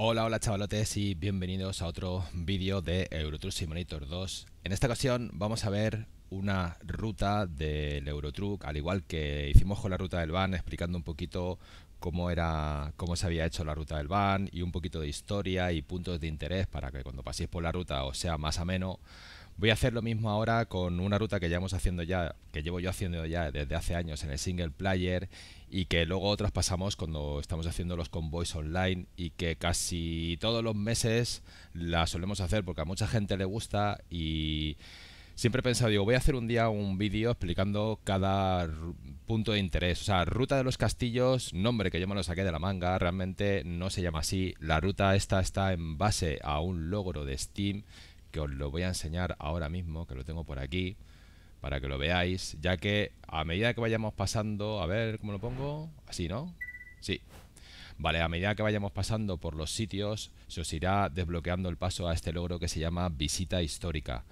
Hola, hola chavalotes y bienvenidos a otro vídeo de Eurotruck Simulator 2. En esta ocasión vamos a ver una ruta del Eurotruck, al igual que hicimos con la ruta del van, explicando un poquito cómo era, cómo se había hecho la ruta del van y un poquito de historia y puntos de interés para que cuando paséis por la ruta os sea más ameno. Voy a hacer lo mismo ahora con una ruta que llevamos haciendo ya, que llevo yo haciendo ya desde hace años en el single player y que luego otras pasamos cuando estamos haciendo los convoys online y que casi todos los meses la solemos hacer porque a mucha gente le gusta y siempre he pensado, digo, voy a hacer un día un vídeo explicando cada punto de interés. O sea, Ruta de los Castillos, nombre que yo me lo saqué de la manga, realmente no se llama así. La ruta esta está en base a un logro de Steam que os lo voy a enseñar ahora mismo, que lo tengo por aquí, para que lo veáis, ya que a medida que vayamos pasando, a ver cómo lo pongo, así, ¿no? Sí. Vale, a medida que vayamos pasando por los sitios, se os irá desbloqueando el paso a este logro que se llama Visita Histórica.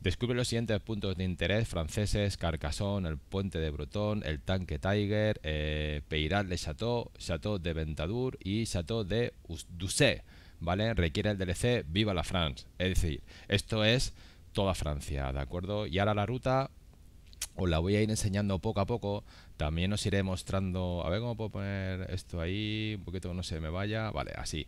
Descubre los siguientes puntos de interés franceses, Carcassonne, el puente de Breton, el tanque Tiger, eh, de Chateau, Chateau de Ventadour y Chateau de ¿vale? Requiere el DLC Viva la France. Es decir, esto es toda Francia, ¿de acuerdo? Y ahora la ruta os la voy a ir enseñando poco a poco. También os iré mostrando... A ver cómo puedo poner esto ahí, un poquito no se me vaya. Vale, así.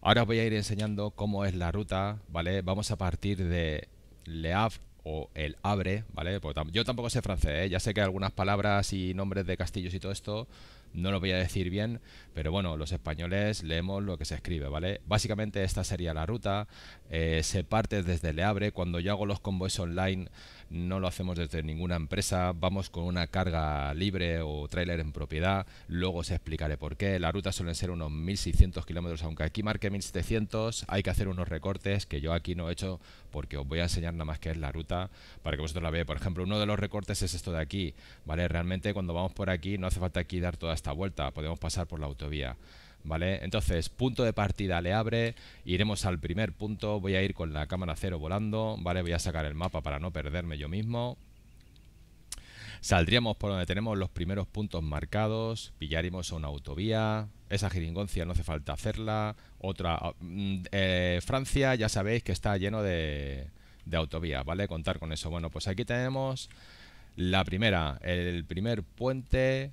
Ahora os voy a ir enseñando cómo es la ruta, ¿vale? Vamos a partir de Le Havre o el Abre, ¿vale? Pues yo tampoco sé francés, ¿eh? ya sé que algunas palabras y nombres de castillos y todo esto no lo voy a decir bien, pero bueno, los españoles leemos lo que se escribe, ¿vale? Básicamente esta sería la ruta, eh, se parte desde Leabre, cuando yo hago los convoys online no lo hacemos desde ninguna empresa, vamos con una carga libre o trailer en propiedad, luego os explicaré por qué, la ruta suelen ser unos 1600 kilómetros, aunque aquí marque 1700, hay que hacer unos recortes que yo aquí no he hecho porque os voy a enseñar nada más que es la ruta para que vosotros la veáis, por ejemplo, uno de los recortes es esto de aquí, ¿vale? Realmente cuando vamos por aquí no hace falta aquí dar todas esta vuelta, podemos pasar por la autovía. ¿Vale? Entonces, punto de partida le abre, iremos al primer punto, voy a ir con la cámara cero volando, ¿vale? Voy a sacar el mapa para no perderme yo mismo. Saldríamos por donde tenemos los primeros puntos marcados, pillaríamos una autovía, esa jeringoncia no hace falta hacerla, otra... Mm, eh, Francia ya sabéis que está lleno de, de autovías, ¿vale? Contar con eso. Bueno, pues aquí tenemos la primera, el primer puente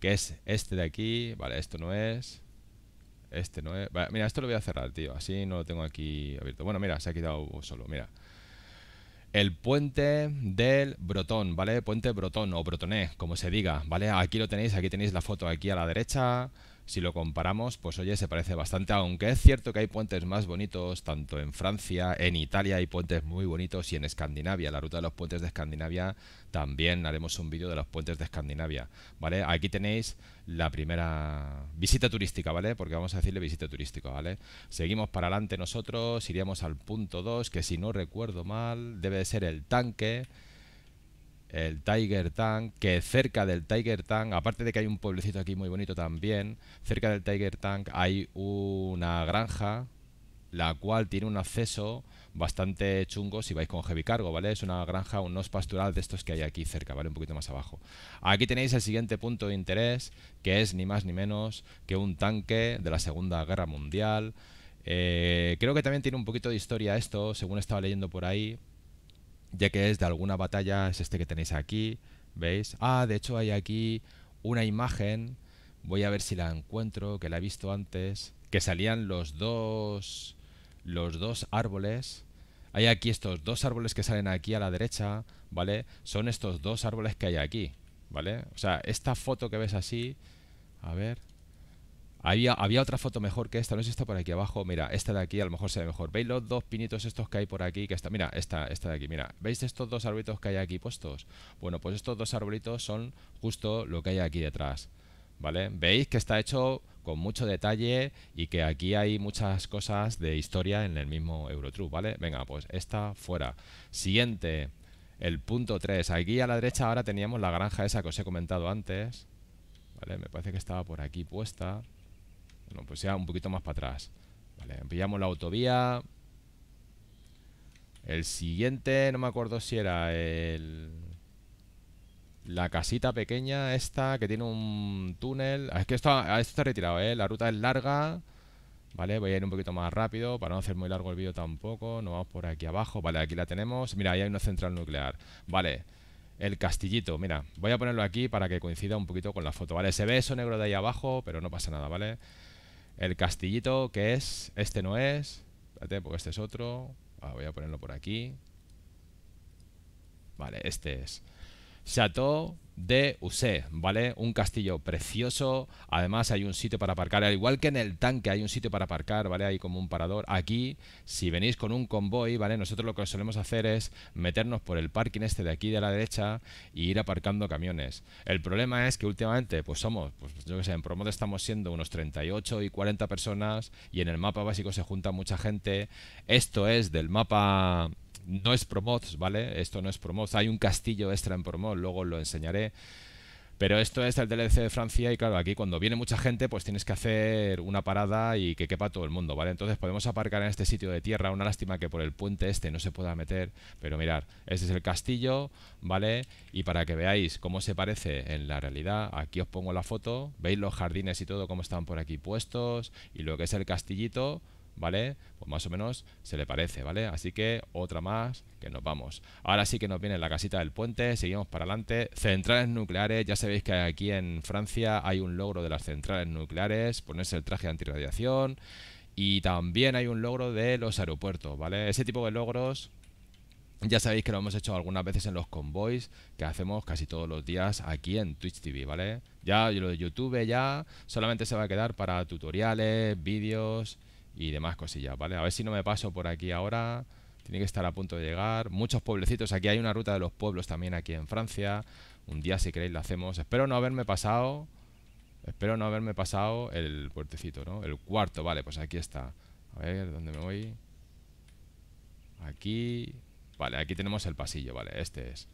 que es este de aquí. Vale, esto no es. Este no es. mira, esto lo voy a cerrar, tío. Así no lo tengo aquí abierto. Bueno, mira, se ha quitado solo. Mira. El puente del Brotón, ¿vale? Puente Brotón o Brotoné, como se diga, ¿vale? Aquí lo tenéis, aquí tenéis la foto, aquí a la derecha si lo comparamos, pues oye, se parece bastante, aunque es cierto que hay puentes más bonitos, tanto en Francia, en Italia hay puentes muy bonitos y en Escandinavia, la ruta de los puentes de Escandinavia, también haremos un vídeo de los puentes de Escandinavia, ¿vale? Aquí tenéis la primera visita turística, ¿vale? Porque vamos a decirle visita turística, ¿vale? Seguimos para adelante nosotros, iríamos al punto 2, que si no recuerdo mal, debe de ser el tanque el Tiger Tank, que cerca del Tiger Tank, aparte de que hay un pueblecito aquí muy bonito también, cerca del Tiger Tank hay una granja, la cual tiene un acceso bastante chungo si vais con heavy cargo, ¿vale? Es una granja, un os pastoral de estos que hay aquí cerca, ¿vale? Un poquito más abajo. Aquí tenéis el siguiente punto de interés, que es ni más ni menos que un tanque de la Segunda Guerra Mundial. Eh, creo que también tiene un poquito de historia esto, según estaba leyendo por ahí, ya que es de alguna batalla, es este que tenéis aquí, ¿veis? Ah, de hecho hay aquí una imagen, voy a ver si la encuentro, que la he visto antes, que salían los dos, los dos árboles. Hay aquí estos dos árboles que salen aquí a la derecha, ¿vale? Son estos dos árboles que hay aquí, ¿vale? O sea, esta foto que ves así, a ver, había, otra foto mejor que esta, no es esta por aquí abajo. Mira, esta de aquí a lo mejor se ve mejor. ¿Veis los dos pinitos estos que hay por aquí? Que mira, esta, esta de aquí, mira. ¿Veis estos dos arbolitos que hay aquí puestos? Bueno, pues estos dos arbolitos son justo lo que hay aquí detrás. ¿Vale? Veis que está hecho con mucho detalle y que aquí hay muchas cosas de historia en el mismo Eurotruck, ¿vale? Venga, pues esta fuera. Siguiente, el punto 3. Aquí a la derecha ahora teníamos la granja esa que os he comentado antes. ¿Vale? Me parece que estaba por aquí puesta. Bueno, pues ya un poquito más para atrás. Vale, pillamos la autovía. El siguiente, no me acuerdo si era el... La casita pequeña esta que tiene un túnel. Ah, es que ah, esto, está retirado, ¿eh? La ruta es larga. Vale, voy a ir un poquito más rápido para no hacer muy largo el vídeo tampoco. No vamos por aquí abajo. Vale, aquí la tenemos. Mira, ahí hay una central nuclear. Vale, el castillito. Mira, voy a ponerlo aquí para que coincida un poquito con la foto. Vale, se ve eso negro de ahí abajo, pero no pasa nada, ¿vale? vale el castillito que es... Este no es. Espérate, porque este es otro. Ah, voy a ponerlo por aquí. Vale, este es. Chateau de Usé, ¿vale? Un castillo precioso. Además hay un sitio para aparcar, al igual que en el tanque hay un sitio para aparcar, ¿vale? Hay como un parador. Aquí, si venís con un convoy, ¿vale? Nosotros lo que solemos hacer es meternos por el parking este de aquí de la derecha y ir aparcando camiones. El problema es que últimamente, pues somos, pues yo qué sé, en Promod estamos siendo unos 38 y 40 personas y en el mapa básico se junta mucha gente. Esto es del mapa no es promods, ¿vale? Esto no es promods. Hay un castillo extra en promods, luego os lo enseñaré pero esto es el DLC de Francia y claro, aquí cuando viene mucha gente pues tienes que hacer una parada y que quepa todo el mundo, ¿vale? Entonces podemos aparcar en este sitio de tierra, una lástima que por el puente este no se pueda meter, pero mirar, este es el castillo, ¿vale? Y para que veáis cómo se parece en la realidad, aquí os pongo la foto, veis los jardines y todo cómo están por aquí puestos y lo que es el castillito, ¿vale? Pues más o menos se le parece, ¿vale? Así que otra más que nos vamos. Ahora sí que nos viene la casita del puente, seguimos para adelante. Centrales nucleares, ya sabéis que aquí en Francia hay un logro de las centrales nucleares, ponerse el traje de antirradiación. Y también hay un logro de los aeropuertos, ¿vale? Ese tipo de logros ya sabéis que lo hemos hecho algunas veces en los convoys que hacemos casi todos los días aquí en Twitch TV, ¿vale? Ya lo de YouTube ya solamente se va a quedar para tutoriales, vídeos y demás cosillas, ¿vale? A ver si no me paso por aquí ahora. Tiene que estar a punto de llegar. Muchos pueblecitos. Aquí hay una ruta de los pueblos también aquí en Francia. Un día, si queréis, la hacemos. Espero no haberme pasado. Espero no haberme pasado el puertecito, ¿no? El cuarto, vale, pues aquí está. A ver, ¿dónde me voy? Aquí. Vale, aquí tenemos el pasillo, vale, este es.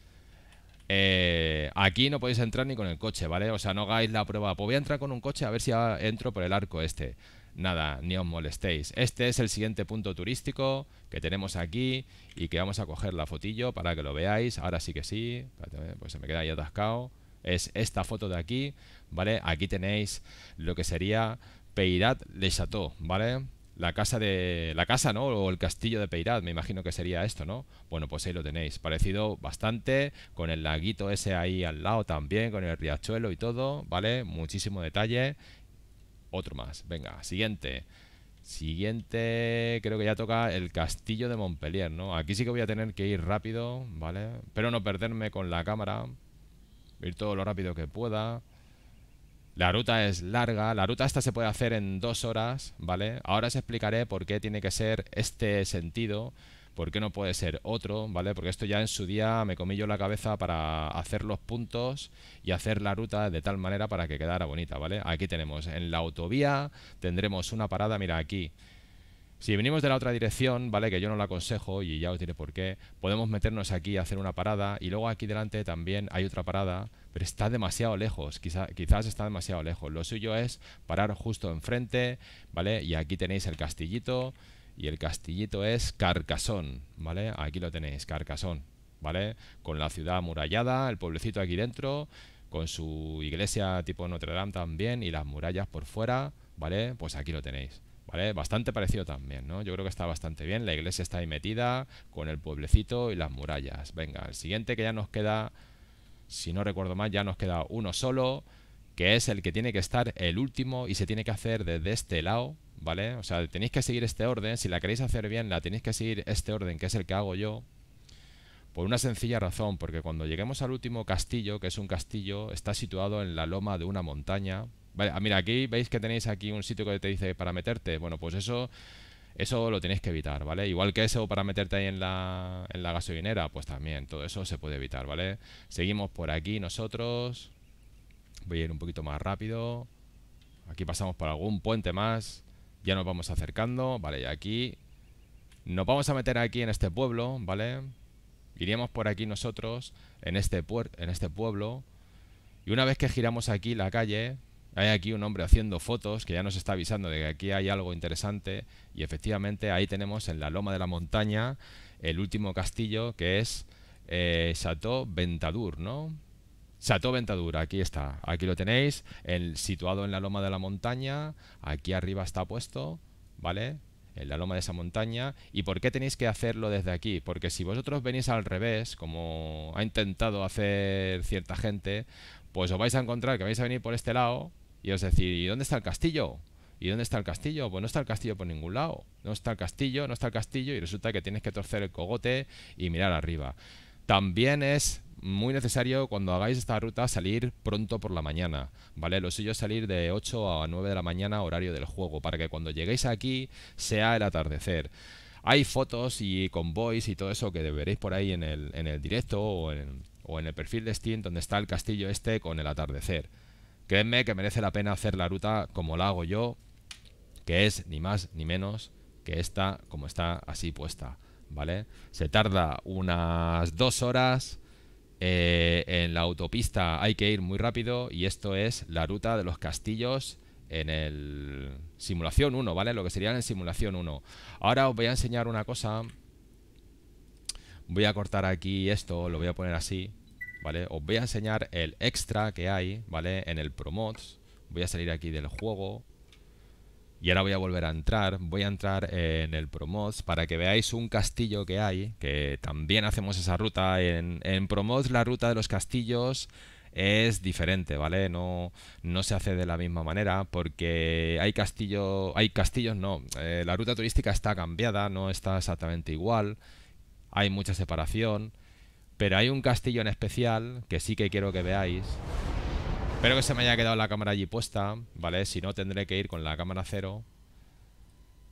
Eh, aquí no podéis entrar ni con el coche, ¿vale? O sea, no hagáis la prueba. Pues voy a entrar con un coche a ver si entro por el arco este nada, ni os molestéis. Este es el siguiente punto turístico que tenemos aquí y que vamos a coger la fotillo para que lo veáis. Ahora sí que sí, eh, pues se me queda ahí atascado. Es esta foto de aquí, ¿vale? Aquí tenéis lo que sería Peirat de Chateau, ¿vale? La casa de. La casa, ¿no? O el castillo de Peirat, me imagino que sería esto, ¿no? Bueno, pues ahí lo tenéis. Parecido bastante, con el laguito ese ahí al lado también, con el riachuelo y todo, ¿vale? Muchísimo detalle otro más. Venga, siguiente. Siguiente, creo que ya toca el castillo de Montpellier, ¿no? Aquí sí que voy a tener que ir rápido, ¿vale? Pero no perderme con la cámara. Ir todo lo rápido que pueda. La ruta es larga, la ruta esta se puede hacer en dos horas, ¿vale? Ahora os explicaré por qué tiene que ser este sentido ¿Por qué no puede ser otro? ¿Vale? Porque esto ya en su día me comí yo la cabeza para hacer los puntos y hacer la ruta de tal manera para que quedara bonita, ¿vale? Aquí tenemos en la autovía, tendremos una parada, mira aquí. Si venimos de la otra dirección, ¿vale? Que yo no la aconsejo y ya os diré por qué. Podemos meternos aquí y hacer una parada y luego aquí delante también hay otra parada, pero está demasiado lejos, quizá, quizás está demasiado lejos. Lo suyo es parar justo enfrente, ¿vale? Y aquí tenéis el castillito y el castillito es Carcasón, ¿vale? Aquí lo tenéis, Carcasón, ¿vale? Con la ciudad amurallada, el pueblecito aquí dentro, con su iglesia tipo Notre Dame también y las murallas por fuera, ¿vale? Pues aquí lo tenéis. ¿Vale? Bastante parecido también, ¿no? Yo creo que está bastante bien. La iglesia está ahí metida con el pueblecito y las murallas. Venga, el siguiente que ya nos queda, si no recuerdo mal, ya nos queda uno solo, que es el que tiene que estar el último y se tiene que hacer desde este lado, ¿vale? O sea, tenéis que seguir este orden, si la queréis hacer bien, la tenéis que seguir este orden, que es el que hago yo, por una sencilla razón, porque cuando lleguemos al último castillo, que es un castillo, está situado en la loma de una montaña. Vale, ah, mira, aquí veis que tenéis aquí un sitio que te dice para meterte. Bueno, pues eso eso lo tenéis que evitar, ¿vale? Igual que eso para meterte ahí en la, en la gasolinera, pues también todo eso se puede evitar, ¿vale? Seguimos por aquí nosotros. Voy a ir un poquito más rápido. Aquí pasamos por algún puente más. Ya nos vamos acercando, vale, y aquí Nos vamos a meter aquí en este pueblo, ¿vale? Iríamos por aquí nosotros en este, en este pueblo Y una vez que giramos aquí la calle Hay aquí un hombre haciendo fotos que ya nos está avisando de que aquí hay algo interesante Y efectivamente ahí tenemos en la loma de la montaña El último castillo que es eh, Chateau Ventadour, ¿no? Chateau Ventadura, aquí está, aquí lo tenéis, el, situado en la loma de la montaña, aquí arriba está puesto, ¿vale? en la loma de esa montaña. ¿Y por qué tenéis que hacerlo desde aquí? Porque si vosotros venís al revés, como ha intentado hacer cierta gente, pues os vais a encontrar que vais a venir por este lado y os decir, ¿y dónde está el castillo? ¿Y dónde está el castillo? Pues no está el castillo por ningún lado. No está el castillo, no está el castillo y resulta que tienes que torcer el cogote y mirar arriba. También es muy necesario cuando hagáis esta ruta salir pronto por la mañana, ¿vale? Lo suyo es salir de 8 a 9 de la mañana horario del juego, para que cuando lleguéis aquí sea el atardecer. Hay fotos y convoys y todo eso que deberéis por ahí en el, directo o en, o en el perfil de Steam donde está el castillo este con el atardecer. Créeme que merece la pena hacer la ruta como la hago yo, que es ni más ni menos que esta como está así puesta. ¿vale? Se tarda unas dos horas. Eh, en la autopista hay que ir muy rápido y esto es la ruta de los castillos en el simulación 1, ¿vale? Lo que sería en simulación 1. Ahora os voy a enseñar una cosa. Voy a cortar aquí esto, lo voy a poner así, ¿vale? Os voy a enseñar el extra que hay, ¿vale? En el promotes. Voy a salir aquí del juego y ahora voy a volver a entrar, voy a entrar eh, en el Promoz para que veáis un castillo que hay, que también hacemos esa ruta. En, en Promoz la ruta de los castillos es diferente, ¿vale? No, no se hace de la misma manera porque hay castillos, hay castillos no, eh, la ruta turística está cambiada, no está exactamente igual, hay mucha separación, pero hay un castillo en especial que sí que quiero que veáis, Espero que se me haya quedado la cámara allí puesta, ¿vale? Si no, tendré que ir con la cámara cero.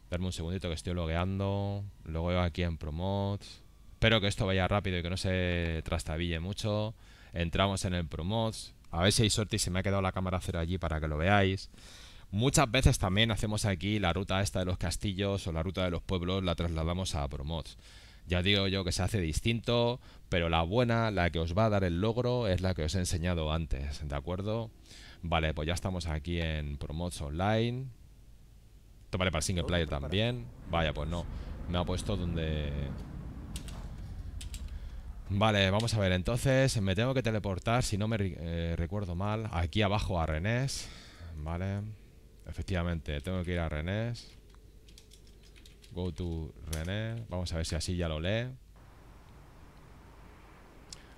Darme un segundito que estoy logueando. Luego aquí en ProMods, Espero que esto vaya rápido y que no se trastabille mucho. Entramos en el ProMods, A ver si hay suerte y se me ha quedado la cámara cero allí para que lo veáis. Muchas veces también hacemos aquí la ruta esta de los castillos o la ruta de los pueblos, la trasladamos a ProMods. Ya digo yo que se hace distinto, pero la buena, la que os va a dar el logro, es la que os he enseñado antes, ¿de acuerdo? Vale, pues ya estamos aquí en Promotes Online. Esto vale para el single player también. Vaya, pues no. Me ha puesto donde... Vale, vamos a ver. Entonces, me tengo que teleportar, si no me eh, recuerdo mal, aquí abajo a Renés. Vale. Efectivamente, tengo que ir a Renés. Go to René. Vamos a ver si así ya lo lee.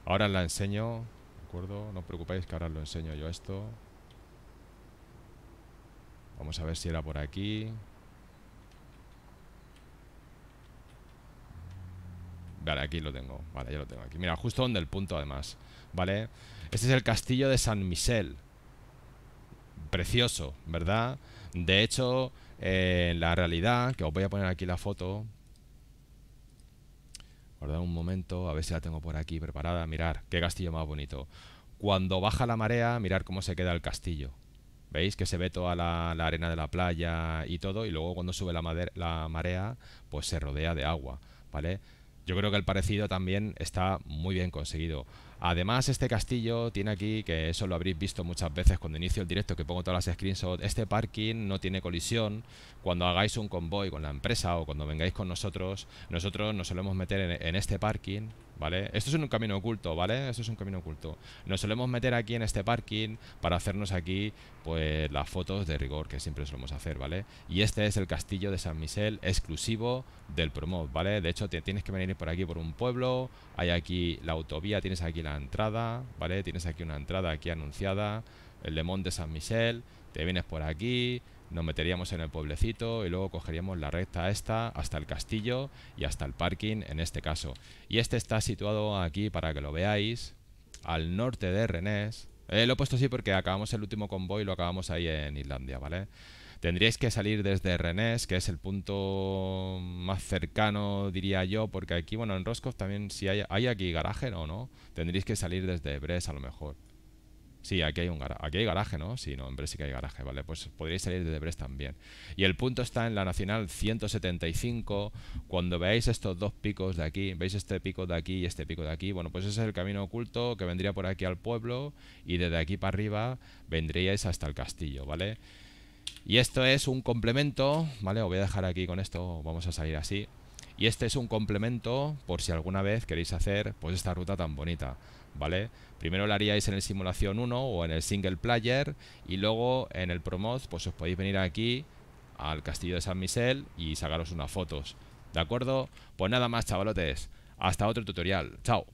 Ahora la enseño. ¿De acuerdo? No os preocupéis que ahora lo enseño yo esto. Vamos a ver si era por aquí. Vale, aquí lo tengo. Vale, ya lo tengo aquí. Mira, justo donde el punto, además. ¿Vale? Este es el castillo de San Michel. Precioso, ¿verdad? De hecho, en la realidad, que os voy a poner aquí la foto. Guardad un momento, a ver si la tengo por aquí preparada. Mirar, qué castillo más bonito. Cuando baja la marea, mirar cómo se queda el castillo. ¿Veis? Que se ve toda la, arena de la playa y todo. Y luego cuando sube la, la marea, pues se rodea de agua. ¿Vale? Yo creo que el parecido también está muy bien conseguido. Además, este castillo tiene aquí, que eso lo habréis visto muchas veces cuando inicio el directo, que pongo todas las screenshots, este parking no tiene colisión. Cuando hagáis un convoy con la empresa o cuando vengáis con nosotros, nosotros nos solemos meter en, en este parking ¿vale? Esto es un camino oculto, ¿vale? Esto es un camino oculto. Nos solemos meter aquí en este parking para hacernos aquí, pues, las fotos de rigor que siempre solemos hacer, ¿vale? Y este es el castillo de San Michel exclusivo del promo ¿vale? De hecho, te tienes que venir por aquí por un pueblo, hay aquí la autovía, tienes aquí la entrada, ¿vale? Tienes aquí una entrada aquí anunciada, el Lemón de San Michel, te vienes por aquí, nos meteríamos en el pueblecito y luego cogeríamos la recta esta hasta el castillo y hasta el parking en este caso. Y este está situado aquí para que lo veáis, al norte de Renés. Eh, lo he puesto así porque acabamos el último convoy y lo acabamos ahí en Islandia, ¿vale? Tendríais que salir desde Renés, que es el punto más cercano, diría yo, porque aquí, bueno, en Roscoff también si hay, aquí garaje, o ¿no? Tendríais que salir desde Bres a lo mejor. Sí, aquí hay, un aquí hay garaje, ¿no? Sí, no, hombre, sí que hay garaje, ¿vale? Pues podríais salir de Brest también. Y el punto está en la Nacional 175. Cuando veáis estos dos picos de aquí, veis este pico de aquí y este pico de aquí, bueno, pues ese es el camino oculto que vendría por aquí al pueblo y desde aquí para arriba vendríais hasta el castillo, ¿vale? Y esto es un complemento, ¿vale? Os voy a dejar aquí con esto, vamos a salir así. Y este es un complemento por si alguna vez queréis hacer pues esta ruta tan bonita. ¿vale? Primero lo haríais en el simulación 1 o en el single player y luego en el promos pues os podéis venir aquí al castillo de San Michel y sacaros unas fotos, ¿de acuerdo? Pues nada más chavalotes, hasta otro tutorial, chao.